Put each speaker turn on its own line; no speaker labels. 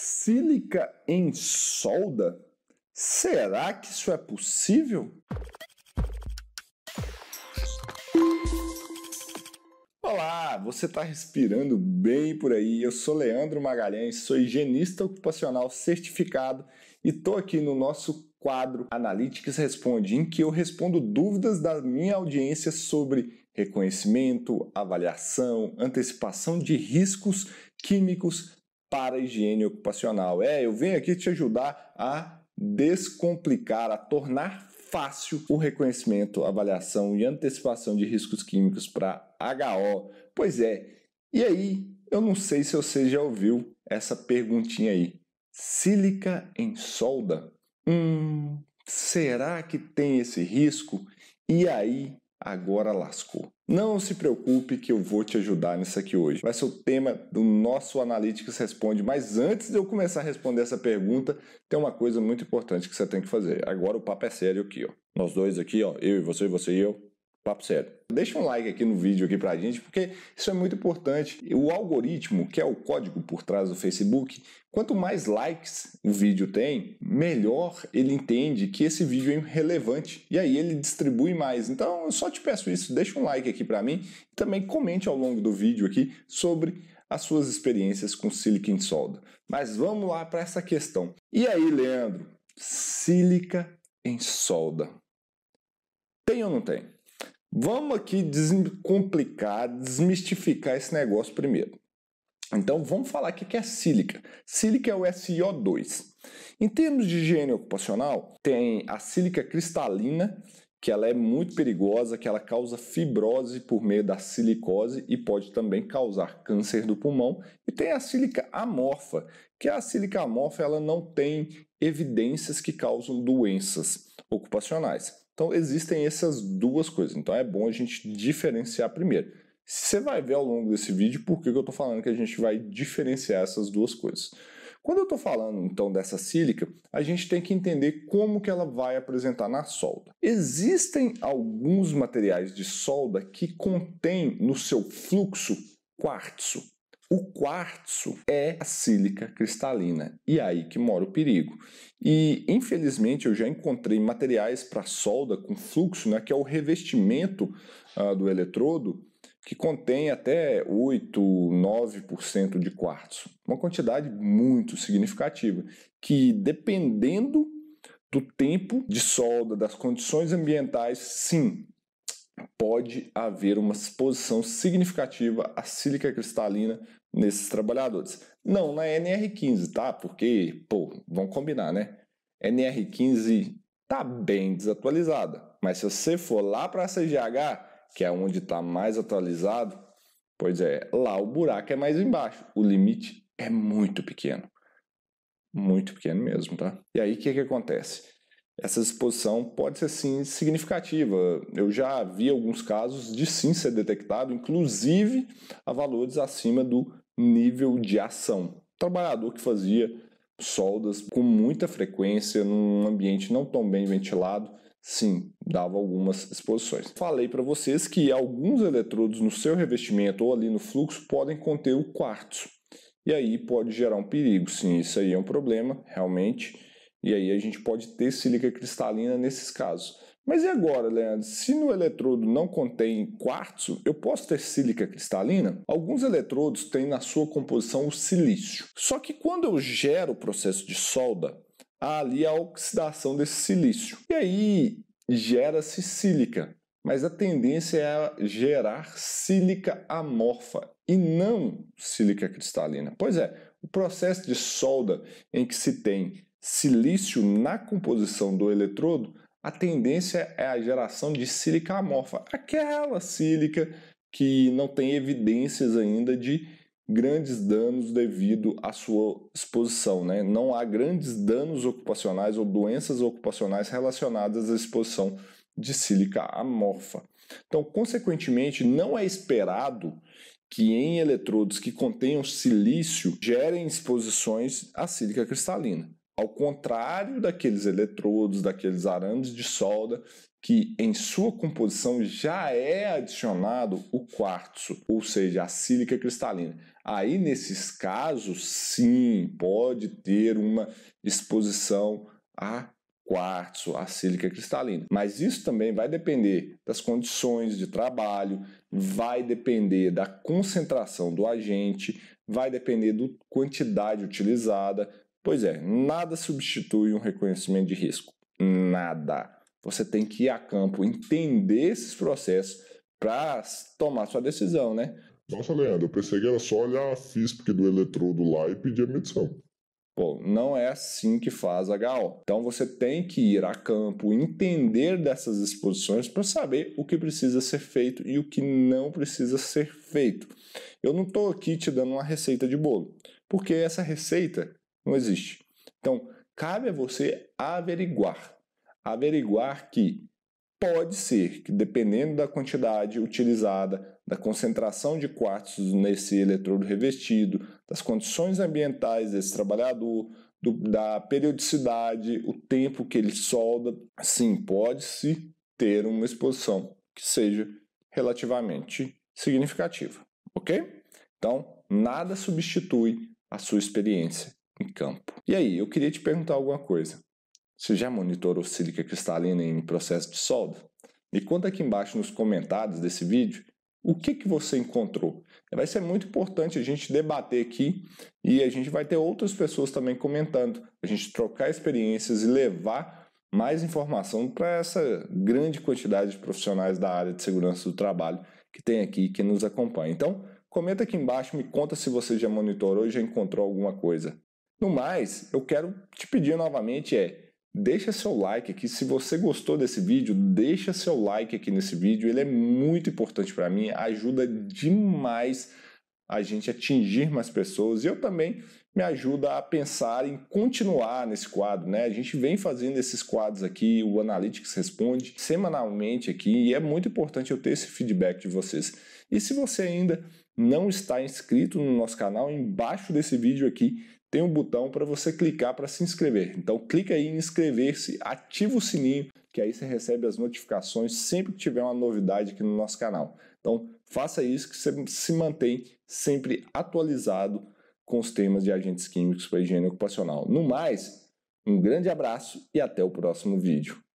sílica em solda? Será que isso é possível? Olá, você está respirando bem por aí? Eu sou Leandro Magalhães, sou higienista ocupacional certificado e estou aqui no nosso quadro Analytics Responde, em que eu respondo dúvidas da minha audiência sobre reconhecimento, avaliação, antecipação de riscos químicos para a higiene ocupacional. É, eu venho aqui te ajudar a descomplicar, a tornar fácil o reconhecimento, avaliação e antecipação de riscos químicos para HO. Pois é, e aí, eu não sei se você já ouviu essa perguntinha aí. Sílica em solda? Hum, será que tem esse risco? E aí, agora lascou. Não se preocupe que eu vou te ajudar nisso aqui hoje. Vai ser o tema do nosso Analytics Responde. Mas antes de eu começar a responder essa pergunta, tem uma coisa muito importante que você tem que fazer. Agora o papo é sério aqui, ó. Nós dois aqui, ó, eu e você, você e eu, Papo sério. Deixa um like aqui no vídeo aqui pra gente, porque isso é muito importante. O algoritmo, que é o código por trás do Facebook, quanto mais likes o vídeo tem, melhor ele entende que esse vídeo é relevante e aí ele distribui mais. Então, eu só te peço isso, deixa um like aqui para mim e também comente ao longo do vídeo aqui sobre as suas experiências com Silicon Solda. Mas vamos lá para essa questão. E aí, Leandro? Sílica em solda. Tem ou não tem? Vamos aqui descomplicar, desmistificar esse negócio primeiro. Então vamos falar o que é sílica. Sílica é o SiO2. Em termos de higiene ocupacional, tem a sílica cristalina, que ela é muito perigosa, que ela causa fibrose por meio da silicose e pode também causar câncer do pulmão. E tem a sílica amorfa, que a sílica amorfa ela não tem evidências que causam doenças ocupacionais. Então existem essas duas coisas. Então é bom a gente diferenciar primeiro. Você vai ver ao longo desse vídeo por que eu estou falando que a gente vai diferenciar essas duas coisas. Quando eu estou falando então dessa sílica, a gente tem que entender como que ela vai apresentar na solda. Existem alguns materiais de solda que contêm no seu fluxo quartzo. O quartzo é a sílica cristalina, e é aí que mora o perigo. E infelizmente eu já encontrei materiais para solda com fluxo, né, que é o revestimento uh, do eletrodo, que contém até 8, 9% de quartzo. Uma quantidade muito significativa, que dependendo do tempo de solda, das condições ambientais, sim, pode haver uma exposição significativa à sílica cristalina nesses trabalhadores. Não, na NR15, tá? Porque, pô, vamos combinar, né? NR15 tá bem desatualizada, mas se você for lá para a CGH, que é onde está mais atualizado, pois é, lá o buraco é mais embaixo, o limite é muito pequeno. Muito pequeno mesmo, tá? E aí o que, que acontece? Essa exposição pode ser sim significativa. Eu já vi alguns casos de sim ser detectado, inclusive a valores acima do nível de ação. Trabalhador que fazia soldas com muita frequência num ambiente não tão bem ventilado, sim, dava algumas exposições. Falei para vocês que alguns eletrodos no seu revestimento ou ali no fluxo podem conter o quartzo. E aí pode gerar um perigo, sim, isso aí é um problema, realmente. E aí a gente pode ter sílica cristalina nesses casos. Mas e agora, Leandro? Se no eletrodo não contém quartzo, eu posso ter sílica cristalina? Alguns eletrodos têm na sua composição o silício. Só que quando eu gero o processo de solda, há ali a oxidação desse silício. E aí gera-se sílica. Mas a tendência é gerar sílica amorfa e não sílica cristalina. Pois é, o processo de solda em que se tem silício na composição do eletrodo a tendência é a geração de sílica amorfa, aquela sílica que não tem evidências ainda de grandes danos devido à sua exposição. Né? Não há grandes danos ocupacionais ou doenças ocupacionais relacionadas à exposição de sílica amorfa. Então, consequentemente, não é esperado que em eletrodos que contenham silício gerem exposições à sílica cristalina. Ao contrário daqueles eletrodos, daqueles arames de solda, que em sua composição já é adicionado o quartzo, ou seja, a sílica cristalina. Aí, nesses casos, sim, pode ter uma exposição a quartzo, a sílica cristalina. Mas isso também vai depender das condições de trabalho, vai depender da concentração do agente, vai depender da quantidade utilizada, Pois é, nada substitui um reconhecimento de risco. Nada. Você tem que ir a campo, entender esses processos para tomar sua decisão, né? Nossa, Leandro, eu pensei que era só olhar a física é do eletrodo lá e pedir a medição. Pô, não é assim que faz HO. Então você tem que ir a campo, entender dessas exposições para saber o que precisa ser feito e o que não precisa ser feito. Eu não estou aqui te dando uma receita de bolo, porque essa receita não existe. Então, cabe a você averiguar. Averiguar que pode ser que, dependendo da quantidade utilizada, da concentração de quartos nesse eletrodo revestido, das condições ambientais desse trabalhador, do, da periodicidade, o tempo que ele solda, sim, pode-se ter uma exposição que seja relativamente significativa, ok? Então, nada substitui a sua experiência em campo. E aí, eu queria te perguntar alguma coisa. Você já monitorou sílica cristalina em processo de solda? Me conta aqui embaixo nos comentários desse vídeo o que, que você encontrou. Vai ser muito importante a gente debater aqui e a gente vai ter outras pessoas também comentando, a gente trocar experiências e levar mais informação para essa grande quantidade de profissionais da área de segurança do trabalho que tem aqui que nos acompanha. Então, comenta aqui embaixo, me conta se você já monitorou e já encontrou alguma coisa. No mais, eu quero te pedir novamente é deixa seu like aqui. Se você gostou desse vídeo, deixa seu like aqui nesse vídeo. Ele é muito importante para mim, ajuda demais a gente atingir mais pessoas. E eu também me ajuda a pensar em continuar nesse quadro, né? A gente vem fazendo esses quadros aqui, o Analytics responde semanalmente aqui e é muito importante eu ter esse feedback de vocês. E se você ainda não está inscrito no nosso canal, embaixo desse vídeo aqui tem um botão para você clicar para se inscrever. Então clica aí em inscrever-se, ativa o sininho, que aí você recebe as notificações sempre que tiver uma novidade aqui no nosso canal. Então faça isso que você se mantém sempre atualizado com os temas de agentes químicos para higiene ocupacional. No mais, um grande abraço e até o próximo vídeo.